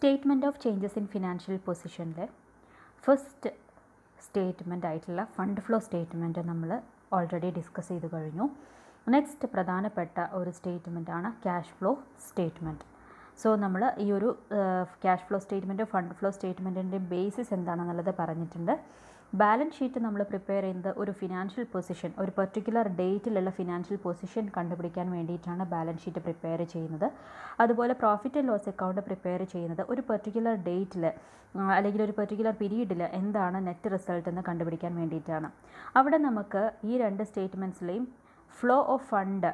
statement of changes in financial പൊസിഷൻ്റെ first statement ആയിട്ടുള്ള fund flow statement നമ്മൾ already discuss ചെയ്ത് കഴിഞ്ഞു നെക്സ്റ്റ് പ്രധാനപ്പെട്ട ഒരു സ്റ്റേറ്റ്മെൻ്റ് ആണ് ക്യാഷ് ഫ്ലോ സ്റ്റേറ്റ്മെൻറ്റ് സോ നമ്മൾ ഈ ഒരു cash flow statement fund flow സ്റ്റേറ്റ്മെൻറ്റിൻ്റെ ബേസിസ് എന്താണെന്നുള്ളത് പറഞ്ഞിട്ടുണ്ട് ബാലൻസ് ഷീറ്റ് നമ്മൾ പ്രിപ്പയർ ചെയ്യുന്നത് ഒരു ഫിനാൻഷ്യൽ പൊസിഷൻ ഒരു പെർട്ടിക്കുലർ ഡേറ്റിലുള്ള ഫിനാൻഷ്യൽ പൊസിഷൻ കണ്ടുപിടിക്കാൻ വേണ്ടിയിട്ടാണ് ബാലൻസ് ഷീറ്റ് പ്രിപ്പയർ ചെയ്യുന്നത് അതുപോലെ profit and loss account prepare ചെയ്യുന്നത് ഒരു പെർട്ടിക്കുലർ ഡേറ്റിൽ അല്ലെങ്കിൽ ഒരു പെർട്ടിക്കുലർ പീരീഡിൽ എന്താണ് നെറ്റ് റിസൾട്ട് എന്ന് കണ്ടുപിടിക്കാൻ വേണ്ടിയിട്ടാണ് അവിടെ നമുക്ക് ഈ രണ്ട് സ്റ്റേറ്റ്മെൻറ്റ്സിലെയും ഫ്ലോ ഓഫ് ഫണ്ട്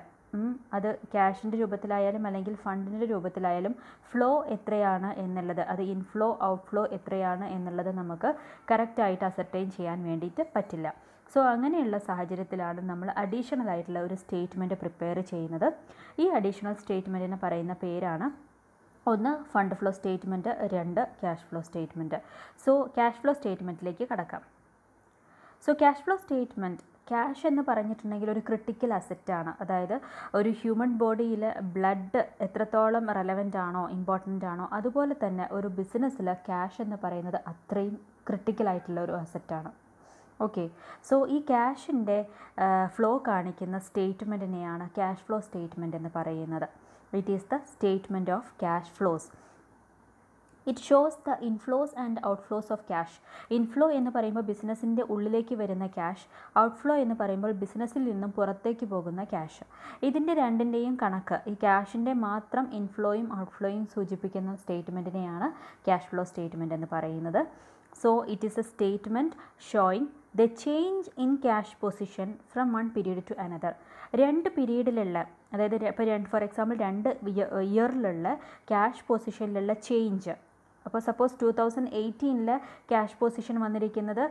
അത് ക്യാഷിൻ്റെ രൂപത്തിലായാലും അല്ലെങ്കിൽ ഫണ്ടിൻ്റെ രൂപത്തിലായാലും ഫ്ലോ എത്രയാണ് എന്നുള്ളത് അത് ഇൻഫ്ലോ ഔട്ട്ഫ്ലോ എത്രയാണ് എന്നുള്ളത് നമുക്ക് കറക്റ്റായിട്ട് അസർട്ടൈൻ ചെയ്യാൻ വേണ്ടിയിട്ട് പറ്റില്ല സോ അങ്ങനെയുള്ള സാഹചര്യത്തിലാണ് നമ്മൾ അഡീഷണൽ ആയിട്ടുള്ള ഒരു സ്റ്റേറ്റ്മെൻറ്റ് പ്രിപ്പയർ ചെയ്യുന്നത് ഈ അഡീഷണൽ സ്റ്റേറ്റ്മെൻറ്റിന് പറയുന്ന പേരാണ് ഒന്ന് ഫണ്ട് ഫ്ലോ സ്റ്റേറ്റ്മെൻറ്റ് രണ്ട് cash flow statement so cash flow സ്റ്റേറ്റ്മെൻറ്റിലേക്ക് കടക്കാം so cash flow statement cash എന്ന് പറഞ്ഞിട്ടുണ്ടെങ്കിൽ ഒരു ക്രിട്ടിക്കൽ അസെറ്റാണ് അതായത് ഒരു ഹ്യൂമൻ ബോഡിയിൽ ബ്ലഡ് എത്രത്തോളം റെലവൻ്റ് ആണോ ഇമ്പോർട്ടൻ്റ് ആണോ അതുപോലെ തന്നെ ഒരു ബിസിനസ്സിൽ ക്യാഷ് എന്ന് പറയുന്നത് അത്രയും ക്രിട്ടിക്കലായിട്ടുള്ള ഒരു അസെറ്റാണ് ഓക്കെ സോ ഈ ക്യാഷിൻ്റെ ഫ്ലോ കാണിക്കുന്ന സ്റ്റേറ്റ്മെൻറ്റിനെയാണ് ക്യാഷ് ഫ്ലോ സ്റ്റേറ്റ്മെൻറ്റ് എന്ന് പറയുന്നത് it is the statement of cash flows it shows the inflows and outflows of cash inflow എന്ന് പറയുമ്പോൾ ബിസിനസ്സിൻ്റെ ഉള്ളിലേക്ക് വരുന്ന ക്യാഷ് ഔട്ട്ഫ്ലോ എന്ന് പറയുമ്പോൾ ബിസിനസ്സിൽ നിന്നും പുറത്തേക്ക് പോകുന്ന ക്യാഷ് ഇതിൻ്റെ രണ്ടിൻ്റെയും കണക്ക് ഈ ക്യാഷിൻ്റെ മാത്രം ഇൻഫ്ലോയും ഔട്ട്ഫ്ലോയും സൂചിപ്പിക്കുന്ന സ്റ്റേറ്റ്മെൻറ്റിനെയാണ് ക്യാഷ് ഫ്ലോ സ്റ്റേറ്റ്മെൻറ്റ് എന്ന് പറയുന്നത് so it is a statement showing the change in cash position from one period to another രണ്ട് പീരീഡിലുള്ള അതായത് ഇപ്പോൾ രണ്ട് ഫോർ എക്സാമ്പിൾ രണ്ട് ഇയറിലുള്ള ക്യാഷ് പൊസിഷനിലുള്ള ചേഞ്ച് അപ്പോൾ സപ്പോസ് ടു തൗസൻഡ് എയ്റ്റീനിൽ ക്യാഷ് പൊസിഷൻ വന്നിരിക്കുന്നത്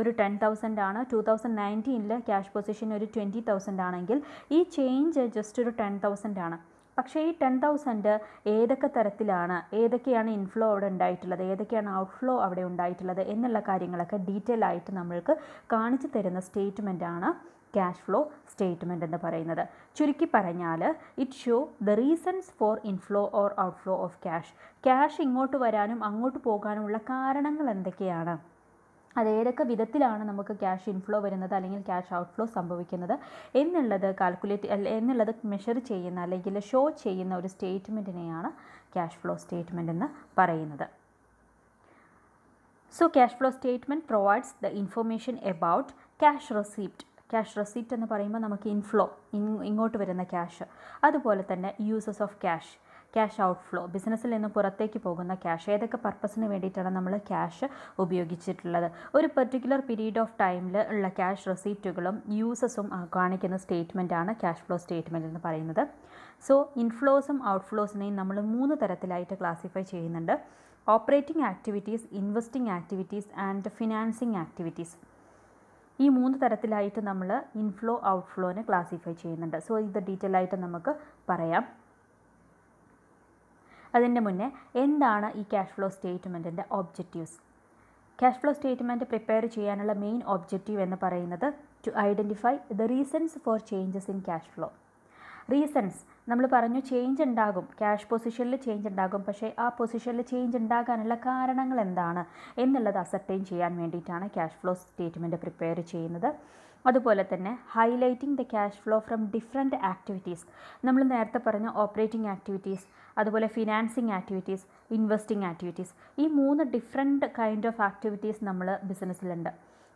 ഒരു ടെൻ തൗസൻഡ് ആണ് ടു തൗസൻഡ് നയൻറ്റീനിൽ ക്യാഷ് പൊസിഷൻ ഒരു ട്വൻറ്റി തൗസൻഡ് ആണെങ്കിൽ ഈ ചേഞ്ച് ജസ്റ്റ് ഒരു ടെൻ തൗസൻഡ് ആണ് പക്ഷേ ഈ ടെൻ തൗസൻഡ് ഏതൊക്കെ തരത്തിലാണ് ഏതൊക്കെയാണ് ഇൻഫ്ലോ അവിടെ ഉണ്ടായിട്ടുള്ളത് ഏതൊക്കെയാണ് ഔട്ട്ഫ്ലോ അവിടെ ഉണ്ടായിട്ടുള്ളത് എന്നുള്ള കാര്യങ്ങളൊക്കെ ഡീറ്റെയിൽ ആയിട്ട് നമ്മൾക്ക് കാണിച്ചു തരുന്ന സ്റ്റേറ്റ്മെൻറ്റാണ് ക്യാഷ് ഫ്ലോ സ്റ്റേറ്റ്മെൻ്റ് എന്ന് പറയുന്നത് ചുരുക്കി പറഞ്ഞാൽ it show the reasons for inflow or outflow of cash cash ഇങ്ങോട്ട് വരാനും അങ്ങോട്ട് പോകാനുമുള്ള കാരണങ്ങൾ എന്തൊക്കെയാണ് അത് ഏതൊക്കെ വിധത്തിലാണ് നമുക്ക് ക്യാഷ് ഇൻഫ്ലോ വരുന്നത് അല്ലെങ്കിൽ ക്യാഷ് ഔട്ട്ഫ്ലോ സംഭവിക്കുന്നത് എന്നുള്ളത് കാൽക്കുലേറ്റ് എന്നുള്ളത് മെഷർ ചെയ്യുന്ന അല്ലെങ്കിൽ ഷോ ചെയ്യുന്ന ഒരു സ്റ്റേറ്റ്മെൻറ്റിനെയാണ് ക്യാഷ് ഫ്ലോ സ്റ്റേറ്റ്മെൻ്റ് എന്ന് പറയുന്നത് so cash flow statement provides the information about cash receipt cash receipt എന്ന് പറയുമ്പോൾ നമുക്ക് ഇൻഫ്ലോ ഇങ്ങോട്ട് വരുന്ന ക്യാഷ് അതുപോലെ തന്നെ uses of cash cash outflow ബിസിനസ്സിൽ നിന്ന് പുറത്തേക്ക് പോകുന്ന ക്യാഷ് ഏതൊക്കെ പർപ്പസിന് വേണ്ടിയിട്ടാണ് നമ്മൾ ക്യാഷ് ഉപയോഗിച്ചിട്ടുള്ളത് ഒരു പെർട്ടിക്കുലർ പീരീഡ് ഓഫ് ടൈമിൽ ഉള്ള ക്യാഷ് റെസീറ്റുകളും യൂസസും കാണിക്കുന്ന സ്റ്റേറ്റ്മെൻറ്റാണ് ക്യാഷ് ഫ്ലോ സ്റ്റേറ്റ്മെൻറ്റ് എന്ന് പറയുന്നത് സോ ഇൻഫ്ലോസും ഔട്ട്ഫ്ലോസിനെയും നമ്മൾ മൂന്ന് തരത്തിലായിട്ട് ക്ലാസിഫൈ ചെയ്യുന്നുണ്ട് operating activities investing activities and financing activities ഈ മൂന്ന് തരത്തിലായിട്ട് നമ്മൾ ഇൻഫ്ലോ ഔട്ട്ഫ്ലോനെ ക്ലാസിഫൈ ചെയ്യുന്നുണ്ട് സോ ഇത് ഡീറ്റെയിൽ ആയിട്ട് നമുക്ക് പറയാം അതിൻ്റെ മുന്നേ എന്താണ് ഈ ക്യാഷ് ഫ്ലോ സ്റ്റേറ്റ്മെൻറ്റിൻ്റെ objectives cash flow statement prepare ചെയ്യാനുള്ള മെയിൻ ഒബ്ജക്റ്റീവ് എന്ന് പറയുന്നത് to identify the reasons for changes in cash flow reasons നമ്മൾ പറഞ്ഞു ചേഞ്ച് ഉണ്ടാകും ക്യാഷ് പൊസിഷനിൽ ചേഞ്ച് ഉണ്ടാകും പക്ഷേ ആ പൊസിഷനിൽ ചേഞ്ച് ഉണ്ടാകാനുള്ള കാരണങ്ങൾ എന്താണ് എന്നുള്ളത് അസർട്ടൈൻ ചെയ്യാൻ വേണ്ടിയിട്ടാണ് ക്യാഷ് ഫ്ലോ സ്റ്റേറ്റ്മെൻറ്റ് പ്രിപ്പയർ ചെയ്യുന്നത് അതുപോലെ തന്നെ highlighting the cash flow from different activities നമ്മൾ നേരത്തെ പറഞ്ഞ ഓപ്പറേറ്റിംഗ് ആക്ടിവിറ്റീസ് അതുപോലെ ഫിനാൻസിങ് ആക്ടിവിറ്റീസ് ഇൻവെസ്റ്റിംഗ് ആക്ടിവിറ്റീസ് ഈ മൂന്ന് ഡിഫറെൻറ്റ് കൈൻഡ് ഓഫ് ആക്ടിവിറ്റീസ് നമ്മൾ ബിസിനസ്സിലുണ്ട്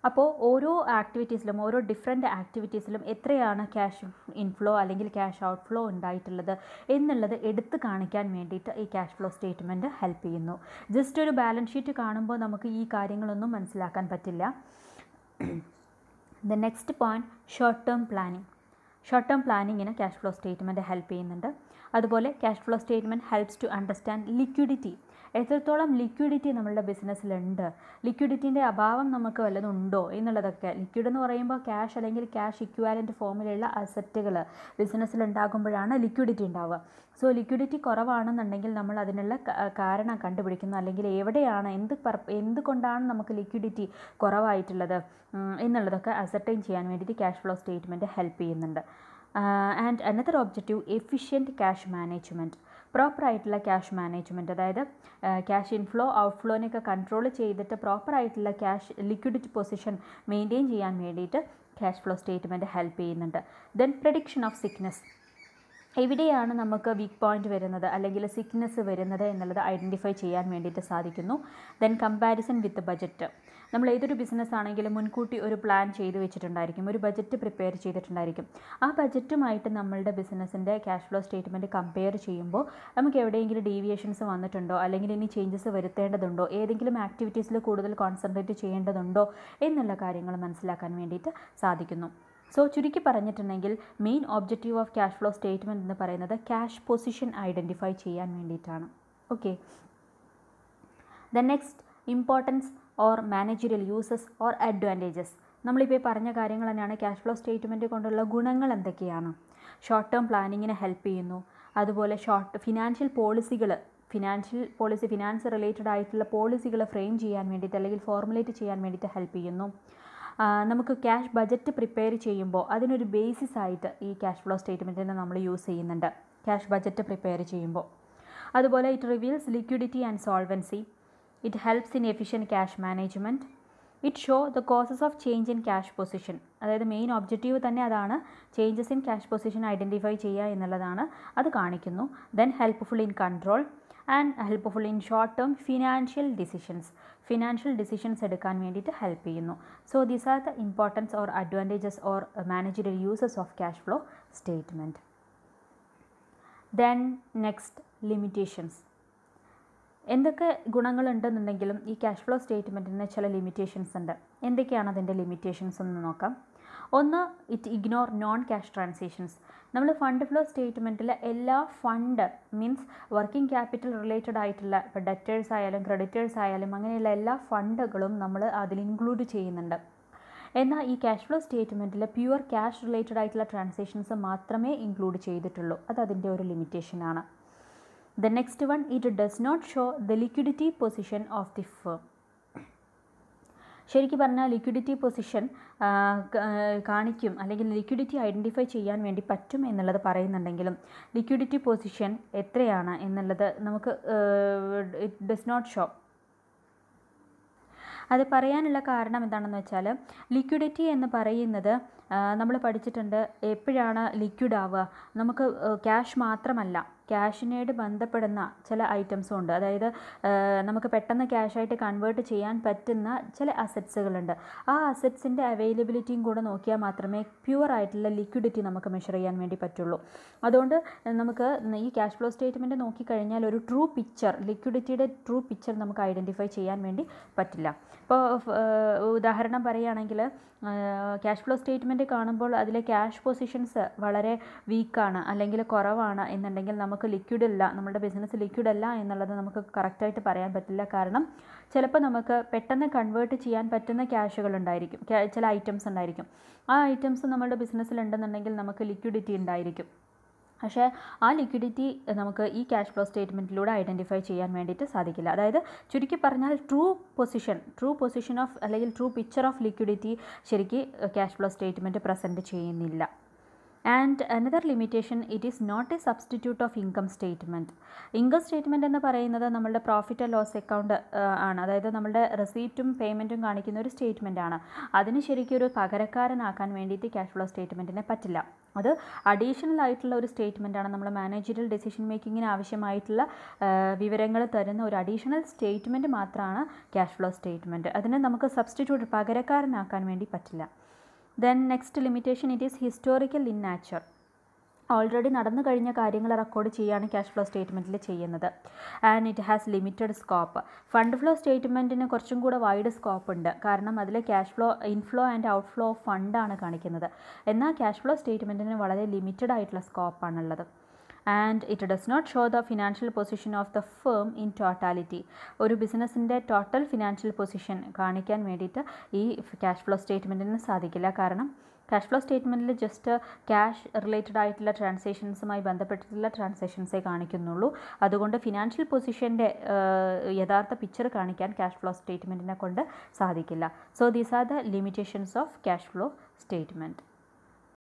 അപ്പോൾ ഓരോ ആക്ടിവിറ്റീസിലും ഓരോ ഡിഫറെൻറ്റ് ആക്ടിവിറ്റീസിലും എത്രയാണ് ക്യാഷ് ഇൻഫ്ലോ അല്ലെങ്കിൽ ക്യാഷ് ഔട്ട്ഫ്ലോ ഉണ്ടായിട്ടുള്ളത് എന്നുള്ളത് എടുത്തു കാണിക്കാൻ വേണ്ടിയിട്ട് ഈ ക്യാഷ് ഫ്ലോ സ്റ്റേറ്റ്മെൻറ്റ് ഹെൽപ്പ് ചെയ്യുന്നു ജസ്റ്റ് ഒരു ബാലൻസ് ഷീറ്റ് കാണുമ്പോൾ നമുക്ക് ഈ കാര്യങ്ങളൊന്നും മനസ്സിലാക്കാൻ പറ്റില്ല the next point short term planning short term പ്ലാനിങ്ങിന് ക്യാഷ് ഫ്ലോ സ്റ്റേറ്റ്മെൻറ്റ് ഹെൽപ്പ് ചെയ്യുന്നുണ്ട് അതുപോലെ cash flow statement helps to understand liquidity എത്രത്തോളം ലിക്വിഡിറ്റി നമ്മളുടെ ബിസിനസ്സിലുണ്ട് ലിക്വിഡിറ്റിൻ്റെ അഭാവം നമുക്ക് വല്ലതുണ്ടോ എന്നുള്ളതൊക്കെ ലിക്വിഡ് എന്ന് പറയുമ്പോൾ ക്യാഷ് അല്ലെങ്കിൽ ക്യാഷ് ഇക്വാലൻ്റ് ഫോമിലുള്ള അസറ്റുകൾ ബിസിനസ്സിൽ ഉണ്ടാകുമ്പോഴാണ് ലിക്വിഡിറ്റി ഉണ്ടാവുക സോ ലിക്വിഡിറ്റി കുറവാണെന്നുണ്ടെങ്കിൽ നമ്മൾ അതിനുള്ള കാരണം കണ്ടുപിടിക്കുന്നു അല്ലെങ്കിൽ എവിടെയാണ് എന്ത് എന്തുകൊണ്ടാണ് നമുക്ക് ലിക്വിഡിറ്റി കുറവായിട്ടുള്ളത് എന്നുള്ളതൊക്കെ അസർട്ടൈൻ ചെയ്യാൻ വേണ്ടിയിട്ട് ക്യാഷ് ഫ്ലോ സ്റ്റേറ്റ്മെൻറ്റ് ഹെൽപ്പ് ചെയ്യുന്നുണ്ട് and another objective efficient cash management പ്രോപ്പറായിട്ടുള്ള ക്യാഷ് മാനേജ്മെൻറ്റ് അതായത് ക്യാഷ് ഇൻഫ്ലോ ഔട്ട്ഫ്ലോനെയൊക്കെ കൺട്രോൾ ചെയ്തിട്ട് പ്രോപ്പറായിട്ടുള്ള ക്യാഷ് ലിക്വിഡിറ്റി പൊസിഷൻ മെയിൻറ്റെയിൻ ചെയ്യാൻ വേണ്ടിയിട്ട് ക്യാഷ് ഫ്ലോ സ്റ്റേറ്റ്മെൻറ്റ് ഹെൽപ്പ് ചെയ്യുന്നുണ്ട് ദെൻ പ്രഡിക്ഷൻ ഓഫ് സിക്നെസ് എവിടെയാണ് നമുക്ക് വീക്ക് പോയിൻ്റ് വരുന്നത് അല്ലെങ്കിൽ സിക്നെസ് വരുന്നത് എന്നുള്ളത് ഐഡൻറ്റിഫൈ ചെയ്യാൻ വേണ്ടിയിട്ട് സാധിക്കുന്നു ദെൻ കമ്പാരിസൺ വിത്ത് ബജറ്റ് നമ്മൾ ഏതൊരു ബിസിനസ് ആണെങ്കിലും മുൻകൂട്ടി ഒരു പ്ലാൻ ചെയ്ത് വെച്ചിട്ടുണ്ടായിരിക്കും ഒരു ബജറ്റ് പ്രിപ്പയർ ചെയ്തിട്ടുണ്ടായിരിക്കും ആ ബജറ്റുമായിട്ട് നമ്മളുടെ ബിസിനസ്സിൻ്റെ ക്യാഷ് ഫ്ലോ സ്റ്റേറ്റ്മെൻറ്റ് കമ്പയർ ചെയ്യുമ്പോൾ നമുക്ക് എവിടെയെങ്കിലും ഡീവിയേഷൻസ് വന്നിട്ടുണ്ടോ അല്ലെങ്കിൽ ഇനി ചേഞ്ചസ് വരുത്തേണ്ടതുണ്ടോ ഏതെങ്കിലും ആക്ടിവിറ്റീസിൽ കൂടുതൽ കോൺസെൻട്രേറ്റ് ചെയ്യേണ്ടതുണ്ടോ എന്നുള്ള കാര്യങ്ങൾ മനസ്സിലാക്കാൻ വേണ്ടിയിട്ട് സാധിക്കുന്നു സോ ചുരുക്കി പറഞ്ഞിട്ടുണ്ടെങ്കിൽ main objective of cash flow statement എന്ന് പറയുന്നത് ക്യാഷ് പൊസിഷൻ ഐഡൻറ്റിഫൈ ചെയ്യാൻ വേണ്ടിയിട്ടാണ് okay the next importance or managerial uses or advantages നമ്മളിപ്പോൾ പറഞ്ഞ കാര്യങ്ങൾ തന്നെയാണ് ക്യാഷ് ഫ്ലോ സ്റ്റേറ്റ്മെൻറ്റ് കൊണ്ടുള്ള ഗുണങ്ങൾ എന്തൊക്കെയാണ് ഷോർട്ട് ടേം പ്ലാനിങ്ങിന് ഹെൽപ്പ് ചെയ്യുന്നു അതുപോലെ ഷോർട്ട് ഫിനാൻഷ്യൽ പോളിസികൾ ഫിനാൻഷ്യൽ പോളിസി ഫിനാൻസ് റിലേറ്റഡ് ആയിട്ടുള്ള പോളിസികൾ ഫ്രെയിം ചെയ്യാൻ വേണ്ടിയിട്ട് അല്ലെങ്കിൽ ഫോർമുലേറ്റ് ചെയ്യാൻ വേണ്ടിയിട്ട് ഹെൽപ്പ് ചെയ്യുന്നു നമുക്ക് ക്യാഷ് ബജറ്റ് പ്രിപ്പയർ ചെയ്യുമ്പോൾ അതിനൊരു ബേസിസ് ആയിട്ട് ഈ ക്യാഷ് ഫ്ലോ സ്റ്റേറ്റ്മെൻറ്റിനെ നമ്മൾ യൂസ് ചെയ്യുന്നുണ്ട് ക്യാഷ് ബജറ്റ് പ്രിപ്പയർ ചെയ്യുമ്പോൾ അതുപോലെ it reveals liquidity and solvency it helps in efficient cash management it show the causes of change in cash position അതായത് മെയിൻ ഒബ്ജക്റ്റീവ് തന്നെ അതാണ് changes in cash position identify ചെയ്യുക എന്നുള്ളതാണ് അത് കാണിക്കുന്നു then helpful in control and helpful in short term financial decisions financial decisions എടുക്കാൻ വേണ്ടിയിട്ട് ഹെൽപ്പ് ചെയ്യുന്നു so these are the importance or advantages or managerial uses of cash flow statement then next limitations എന്തൊക്കെ ഗുണങ്ങളുണ്ടെന്നുണ്ടെങ്കിലും ഈ cash flow സ്റ്റേറ്റ്മെൻറ്റിന് ചില limitations ഉണ്ട് എന്തൊക്കെയാണ് അതിൻ്റെ ലിമിറ്റേഷൻസ് എന്ന് നോക്കാം ഒന്ന് it ignore non cash transactions നമ്മൾ ഫണ്ട് ഫ്ലോ സ്റ്റേറ്റ്മെൻറ്റിൽ എല്ലാ fund means working capital related ആയിട്ടുള്ള ഇപ്പോൾ ഡെറ്റേഴ്സ് ആയാലും ക്രെഡിറ്റേഴ്സ് ആയാലും അങ്ങനെയുള്ള എല്ലാ ഫണ്ടുകളും നമ്മൾ അതിൽ ഇൻക്ലൂഡ് ചെയ്യുന്നുണ്ട് എന്നാൽ ഈ ക്യാഷ് ഫ്ലോ സ്റ്റേറ്റ്മെൻറ്റിൽ പ്യുവർ ക്യാഷ് റിലേറ്റഡ് ആയിട്ടുള്ള ട്രാൻസാക്ഷൻസ് മാത്രമേ ഇൻക്ലൂഡ് ചെയ്തിട്ടുള്ളൂ അത് അതിൻ്റെ ഒരു ലിമിറ്റേഷൻ ആണ് the next one it does not show the liquidity position of the firm ശരിക്കും പറഞ്ഞാൽ ലിക്വിഡിറ്റി പൊസിഷൻ കാണിക്കും അല്ലെങ്കിൽ ലിക്വിഡിറ്റി ഐഡൻറ്റിഫൈ ചെയ്യാൻ വേണ്ടി പറ്റും എന്നുള്ളത് പറയുന്നുണ്ടെങ്കിലും ലിക്വിഡിറ്റി പൊസിഷൻ എത്രയാണ് എന്നുള്ളത് നമുക്ക് ഇറ്റ് ഡസ് നോട്ട് ഷോ അത് പറയാനുള്ള കാരണം എന്താണെന്ന് വെച്ചാൽ ലിക്വിഡിറ്റി എന്ന് പറയുന്നത് നമ്മൾ പഠിച്ചിട്ടുണ്ട് എപ്പോഴാണ് ലിക്വിഡ് ആവുക നമുക്ക് ക്യാഷ് മാത്രമല്ല ക്യാഷിനായിട്ട് ബന്ധപ്പെടുന്ന ചില ഐറ്റംസും ഉണ്ട് അതായത് നമുക്ക് പെട്ടെന്ന് ക്യാഷായിട്ട് കൺവേർട്ട് ചെയ്യാൻ പറ്റുന്ന ചില അസറ്റ്സുകളുണ്ട് ആ അസറ്റ്സിൻ്റെ അവൈലബിലിറ്റിയും കൂടെ നോക്കിയാൽ മാത്രമേ പ്യുവർ ആയിട്ടുള്ള ലിക്വിഡിറ്റി നമുക്ക് മെഷർ ചെയ്യാൻ വേണ്ടി പറ്റുള്ളൂ അതുകൊണ്ട് നമുക്ക് ഈ ക്യാഷ് ഫ്ലോ സ്റ്റേറ്റ്മെൻറ്റ് നോക്കിക്കഴിഞ്ഞാൽ ഒരു ട്രൂ പിക്ചർ ലിക്വിഡിറ്റിയുടെ ട്രൂ പിക്ചർ നമുക്ക് ഐഡൻറ്റിഫൈ ചെയ്യാൻ വേണ്ടി പറ്റില്ല ഇപ്പോൾ ഉദാഹരണം പറയുകയാണെങ്കിൽ ക്യാഷ് ഫ്ലോ സ്റ്റേറ്റ്മെൻറ്റ് കാണുമ്പോൾ അതിലെ ക്യാഷ് പൊസിഷൻസ് വളരെ വീക്കാണ് അല്ലെങ്കിൽ കുറവാണ് എന്നുണ്ടെങ്കിൽ നമുക്ക് നമുക്ക് ലിക്വിഡ് അല്ല നമ്മുടെ ബിസിനസ് ലിക്വിഡ് അല്ല എന്നുള്ളത് നമുക്ക് കറക്റ്റായിട്ട് പറയാൻ പറ്റില്ല കാരണം ചിലപ്പോൾ നമുക്ക് പെട്ടെന്ന് കൺവേർട്ട് ചെയ്യാൻ പറ്റുന്ന ക്യാഷുകൾ ഉണ്ടായിരിക്കും ചില ഐറ്റംസ് ഉണ്ടായിരിക്കും ആ ഐറ്റംസ് നമ്മുടെ ഉണ്ടെന്നുണ്ടെങ്കിൽ നമുക്ക് ലിക്വിഡിറ്റി ഉണ്ടായിരിക്കും പക്ഷേ ആ ലിക്വിഡിറ്റി നമുക്ക് ഈ ക്യാഷ് ഫ്ലോ സ്റ്റേറ്റ്മെൻറ്റിലൂടെ ഐഡൻറ്റിഫൈ ചെയ്യാൻ വേണ്ടിയിട്ട് സാധിക്കില്ല അതായത് ചുരുക്കി പറഞ്ഞാൽ true position true position of അല്ലെങ്കിൽ ട്രൂ പിക്ചർ ഓഫ് ലിക്വിഡിറ്റി ശരിക്കും ക്യാഷ് ഫ്ലോ സ്റ്റേറ്റ്മെൻറ്റ് പ്രസൻറ്റ് ചെയ്യുന്നില്ല and another limitation it is not a substitute of income statement income statement എന്ന് പറയുന്നത് നമ്മളുടെ പ്രോഫിറ്റ് ആൻഡ് ലോസ് അക്കൗണ്ട് ആണ് അതായത് നമ്മളുടെ റെസീപ്റ്റും പേയ്മെൻറ്റും കാണിക്കുന്ന ഒരു സ്റ്റേറ്റ്മെൻ്റ് ആണ് അതിന് ശരിക്കും ഒരു പകരക്കാരനാക്കാൻ വേണ്ടിയിട്ട് ക്യാഷ് ഫ്ലോ സ്റ്റേറ്റ്മെൻറ്റിനെ പറ്റില്ല അത് അഡീഷണൽ ആയിട്ടുള്ള ഒരു സ്റ്റേറ്റ്മെൻ്റ് ആണ് നമ്മൾ മാനേജറിയൽ ഡെസിഷൻ മേക്കിങ്ങിന് ആവശ്യമായിട്ടുള്ള വിവരങ്ങൾ തരുന്ന ഒരു അഡീഷണൽ സ്റ്റേറ്റ്മെൻറ്റ് മാത്രമാണ് ക്യാഷ് ഫ്ലോ സ്റ്റേറ്റ്മെൻറ്റ് അതിനെ നമുക്ക് സബ്സ്റ്റിറ്റ്യൂട്ട് പകരക്കാരനാക്കാൻ വേണ്ടി പറ്റില്ല then next limitation it is historical in nature already നടന്നു കഴിഞ്ഞ കാര്യങ്ങൾ റെക്കോർഡ് ചെയ്യുകയാണ് ക്യാഷ് ഫ്ലോ സ്റ്റേറ്റ്മെൻറ്റിൽ ചെയ്യുന്നത് and it has limited scope fund flow സ്റ്റേറ്റ്മെൻറ്റിന് കുറച്ചും കൂടെ വൈഡ് സ്കോപ്പ് ഉണ്ട് കാരണം അതിൽ cash flow inflow and outflow ഫണ്ടാണ് കാണിക്കുന്നത് എന്നാൽ ക്യാഷ് ഫ്ലോ സ്റ്റേറ്റ്മെൻറ്റിന് വളരെ ലിമിറ്റഡ് ആയിട്ടുള്ള സ്കോപ്പാണുള്ളത് and it does not show the financial position of the firm in totality ഒരു ബിസിനസ്സിൻ്റെ ടോട്ടൽ ഫിനാൻഷ്യൽ പൊസിഷൻ കാണിക്കാൻ വേണ്ടിയിട്ട് ഈ ക്യാഷ് ഫ്ലോ സ്റ്റേറ്റ്മെൻറ്റിന് സാധിക്കില്ല കാരണം ക്യാഷ് ഫ്ലോ സ്റ്റേറ്റ്മെൻറ്റിൽ ജസ്റ്റ് ക്യാഷ് റിലേറ്റഡ് ആയിട്ടുള്ള ട്രാൻസാക്ഷൻസുമായി ബന്ധപ്പെട്ടിട്ടുള്ള ട്രാൻസാക്ഷൻസേ കാണിക്കുന്നുള്ളൂ അതുകൊണ്ട് ഫിനാൻഷ്യൽ പൊസിഷൻ്റെ യഥാർത്ഥ പിക്ചർ കാണിക്കാൻ ക്യാഷ് ഫ്ലോ സ്റ്റേറ്റ്മെൻറ്റിനെ കൊണ്ട് സാധിക്കില്ല so these are the limitations of cash flow statement